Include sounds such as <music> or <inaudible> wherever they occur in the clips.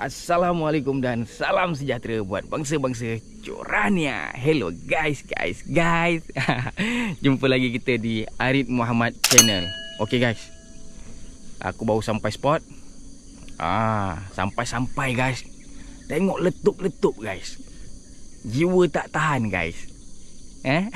Assalamualaikum dan salam sejahtera buat bangsa-bangsa Jorania. Hello guys, guys, guys. <laughs> Jumpa lagi kita di Arif Muhammad Channel. Okay guys. Aku baru sampai spot. Ah, sampai-sampai guys. Tengok letup-letup guys. Jiwa tak tahan guys. Eh?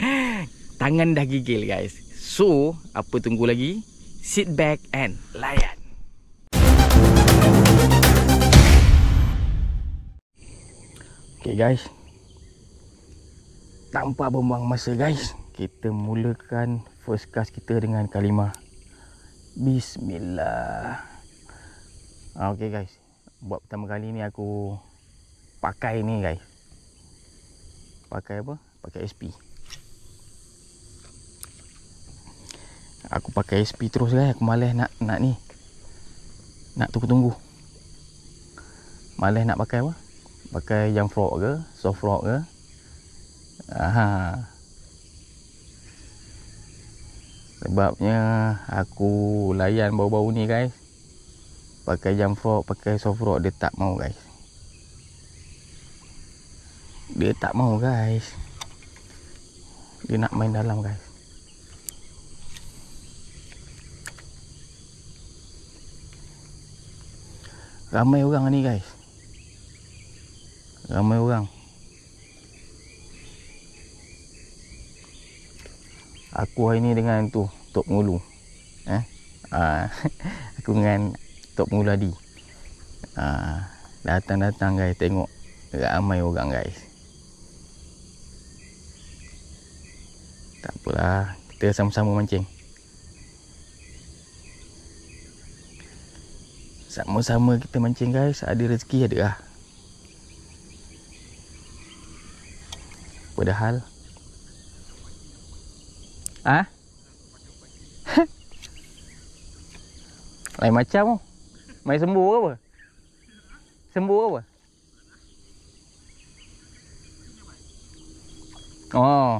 <laughs> Tangan dah gigil guys. So, apa tunggu lagi? Sit back and layan. Okay guys. Tanpa membuang masa guys, kita mulakan first cast kita dengan kalimah bismillah. Okay guys. Buat pertama kali ni aku pakai ni guys. Pakai apa? Pakai SP. Aku pakai SP terus guys, aku malas nak nak ni. Nak tunggu-tunggu. Malas nak pakai apa? pakai jump frog ke soft frog ke Aha. sebabnya aku layan bau-bau ni guys pakai jump frog pakai soft frog dia tak mau guys dia tak mau guys dia nak main dalam guys ramai orang ni guys ramai orang aku hari ni dengan tu Tok Mulu eh ah <laughs> aku dengan Tok Mulu Adi ah datang-datang guys tengok ramai orang guys tak apalah kita sama-sama mancing sama-sama kita mancing guys ada rezeki ada lah padahal ah lain macam tu main sembuh ke apa sembuh ke apa oh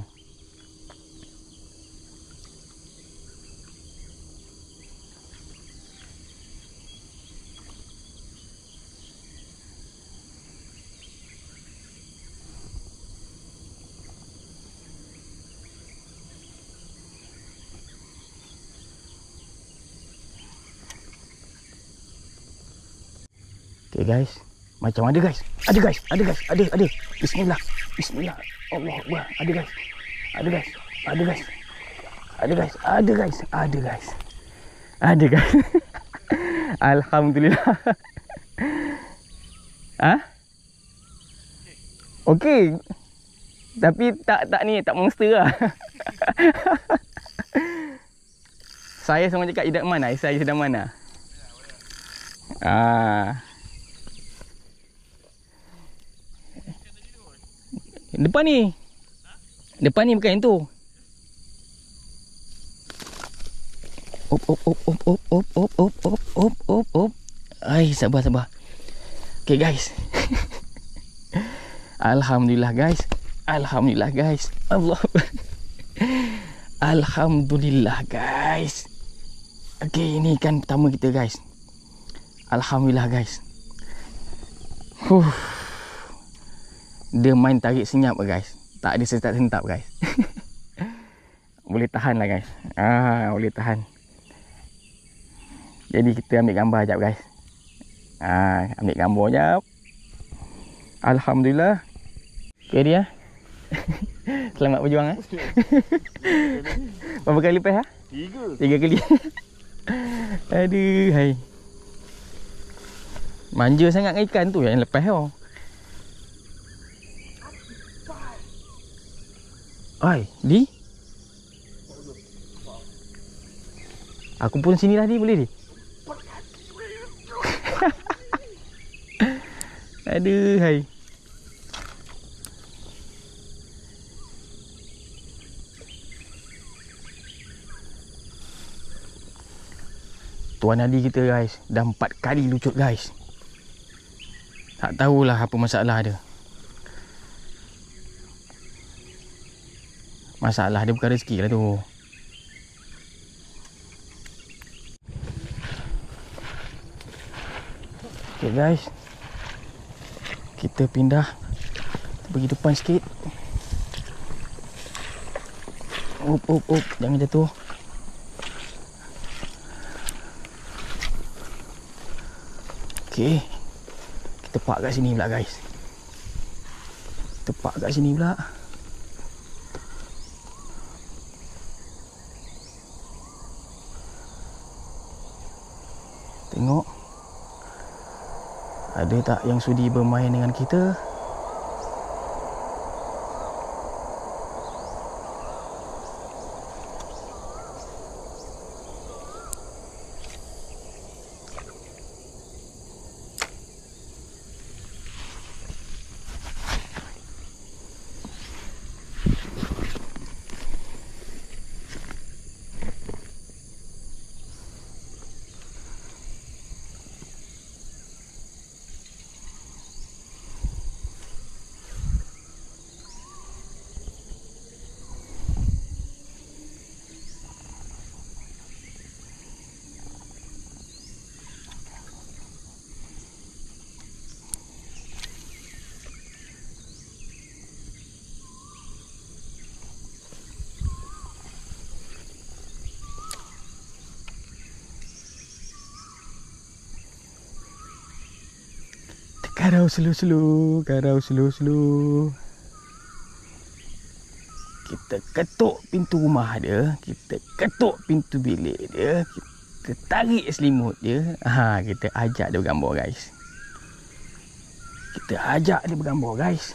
Okay eh, guys Macam ada guys Ada guys Ada guys Ada ada Bismillah Bismillah Allah Allah Ada guys Ada guys Ada guys Ada guys Ada guys Ada guys Ada guys <laughs> Alhamdulillah <laughs> Ha? Okay Tapi tak tak ni Tak monster lah <laughs> Saya sama cakap Idakman lah Saya sedang mana. Lah. Ah. Depan ni. Depan ni bukan yang tu. Op op op op op op op op op op op op. Ai sabar sabar. Okay guys. Alhamdulillah guys. Alhamdulillah guys. Allah. Alhamdulillah guys. Okay ini kan pertama kita guys. Alhamdulillah guys. Huh dia main tarik senyap guys tak ada sentap-sentap guys <laughs> boleh tahan lah guys ah, boleh tahan jadi kita ambil gambar sekejap guys ah, ambil gambar sekejap Alhamdulillah okay dia <laughs> selamat berjuang eh? <laughs> berapa kali lepas ha? Ah? tiga tiga kali aduh hai. manja sangat ikan tu yang lepas oh. Oi, Di. Aku pun sini lah Di, boleh Di? <laughs> Aduh, hai. Tuan Adi kita guys Dah empat kali lucut guys Tak tahulah apa masalah dia Masalah dia bukan rezeki lah tu Okay guys Kita pindah Kita pergi depan sikit Up up up Jangan jatuh Okay Kita park kat sini pula guys Kita park kat sini pula tengok ada tak yang sudi bermain dengan kita Karau selu-selu, karau selu-selu. Kita ketuk pintu rumah dia, kita ketuk pintu bilik dia, kita tarik selimut dia. Ha, kita ajak dia bergambar guys. Kita ajak dia bergambar guys.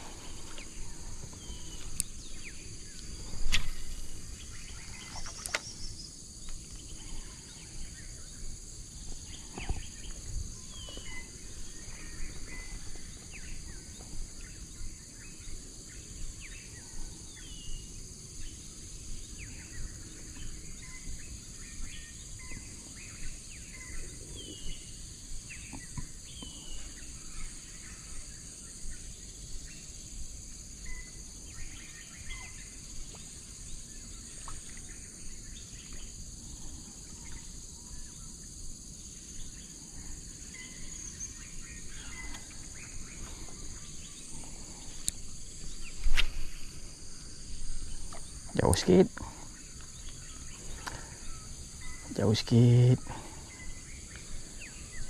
jauh sikit jauh sikit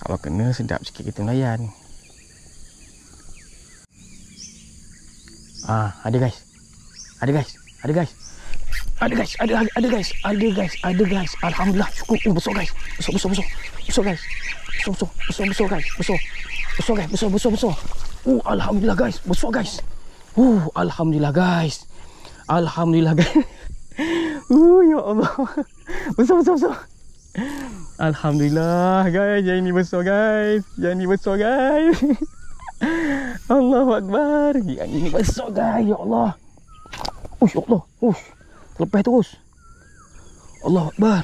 kalau kena sedap sikit kita layan ah ada guys ada guys ada guys ada guys ada guys, ada guys ada guys ada guys alhamdulillah cukup oh, besok guys besok besok besok besok guys besok besok besok besok guys besok besok guys besok besok besok oh alhamdulillah guys besok guys uh alhamdulillah guys Alhamdulillah guys. <laughs> Uh, ya Allah. Besar, besar, besar. Alhamdulillah guys. Yang ini besar guys. Yang ini besar guys. <laughs> Allahuakbar. Yang ini besar guys. Ya Allah. Ush, ya Allah. Ush. Lepas terus. Allahuakbar.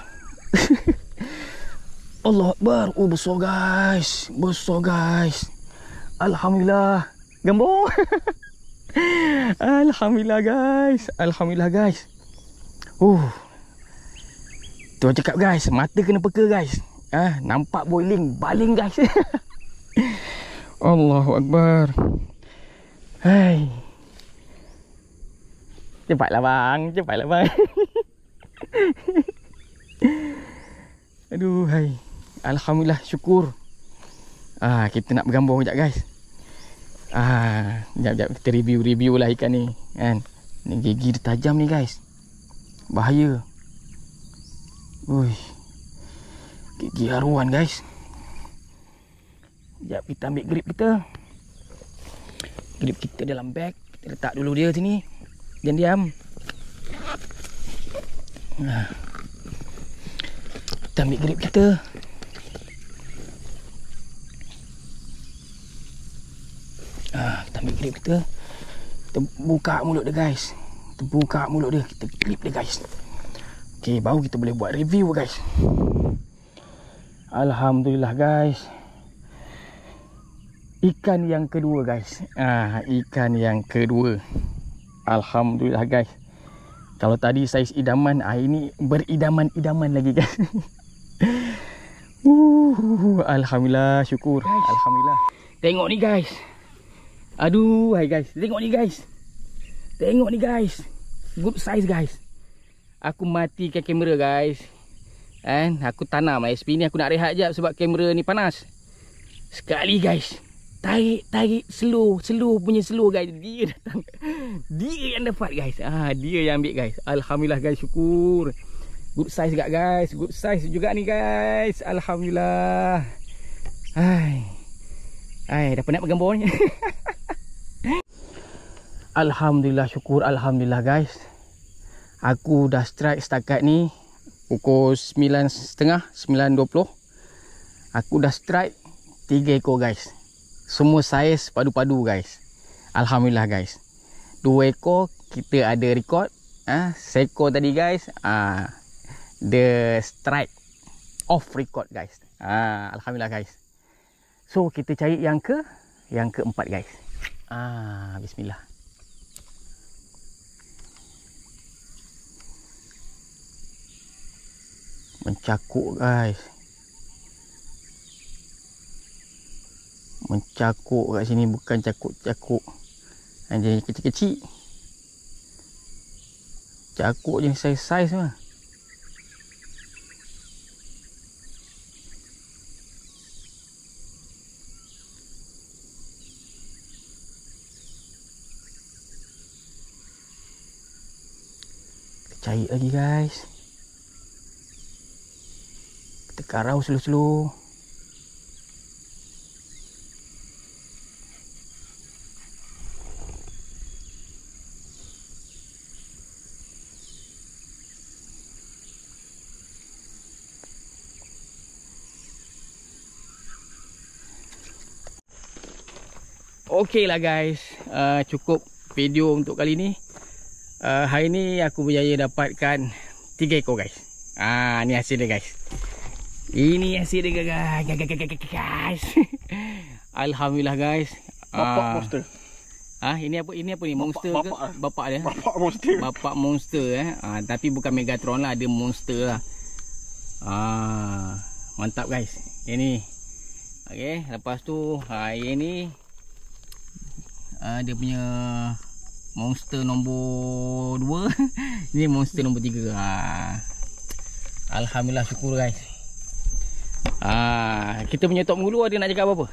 <laughs> Allahuakbar. Oh, besar guys. Besar guys. Alhamdulillah. Gembong. Gembong. Alhamdulillah guys Alhamdulillah guys uh. Tuan cakap guys Mata kena peka guys Ah, ha, Nampak boiling Baling guys <laughs> Allahu Akbar Hai Cepatlah bang Cepatlah bang <laughs> Aduh hai Alhamdulillah syukur Ah, Kita nak bergambar sekejap guys Ah, jap jap kita review review lah ikan ni, kan? Ni gigi dia tajam ni guys. Bahaya. Ui. Gigi haruan guys. Jap kita ambil grip kita. Grip kita dalam bag. kita letak dulu dia sini. Jangan diam. Nah. Kita ambil grip kita. ambil grip kita kita buka mulut dia guys kita buka mulut dia kita clip dia guys ok baru kita boleh buat review guys Alhamdulillah guys ikan yang kedua guys ah ikan yang kedua Alhamdulillah guys kalau tadi saiz idaman ah ini beridaman-idaman lagi guys <laughs> Uh, Alhamdulillah syukur guys. Alhamdulillah Tengok ni guys Aduh, hai guys. Tengok ni guys. Tengok ni guys. Good size guys. Aku matikan kamera guys. Kan? Aku tanam SP ni aku nak rehat jap sebab kamera ni panas. Sekali guys. Tarik, tarik slow, slow punya slow guys. Dia datang. Dia yang dapat guys. Ah, dia yang ambil guys. Alhamdulillah guys, syukur. Good size juga guys. Good size juga ni guys. Alhamdulillah. Hai. Hai, dah penat pegang bawah ni. <laughs> Alhamdulillah syukur Alhamdulillah guys Aku dah strike setakat ni Pukul 9.30 9.20 Aku dah strike 3 ekor guys Semua saiz padu-padu guys Alhamdulillah guys 2 ekor kita ada record ha? Seko tadi guys ha? The strike Off record guys ha? Alhamdulillah guys So kita cari yang ke Yang keempat guys Ah, bismillah. Mencakup guys. Mencakup kat sini bukan cakup-cakup. Yang jenis kecil-kecil. Cakup jenis saiz-saiz lah. cari lagi guys kita karau selu-selu Okay lah guys uh, Cukup video untuk kali ni uh, hari ni aku berjaya dapatkan tiga ekor guys. Ah ni hasil dia guys. Ini hasil dia guys. <laughs> Alhamdulillah guys. Bapak ah. monster. Ah ha, ini apa ini apa ni monster bapak, ke lah. bapak, dia bapak monster <laughs> bapak monster eh ha, tapi bukan megatron lah ada monster lah ah ha, mantap guys ini okey lepas tu ha ini ha, dia punya monster nombor 2 <laughs> ni monster nombor 3 ha. Ah. Alhamdulillah syukur guys ha. kita punya top mulu ada nak cakap apa-apa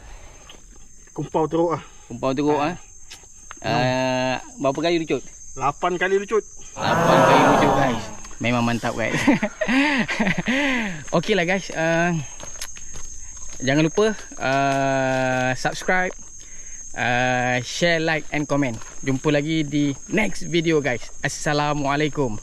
kumpau teruk lah kumpau teruk ha. ha. no. uh, berapa kali lucut 8 kali lucut 8 kali lucut guys memang mantap guys <laughs> ok lah guys uh, jangan lupa uh, subscribe Ah, share, like and comment. Jumpa lagi di next video guys. Assalamualaikum.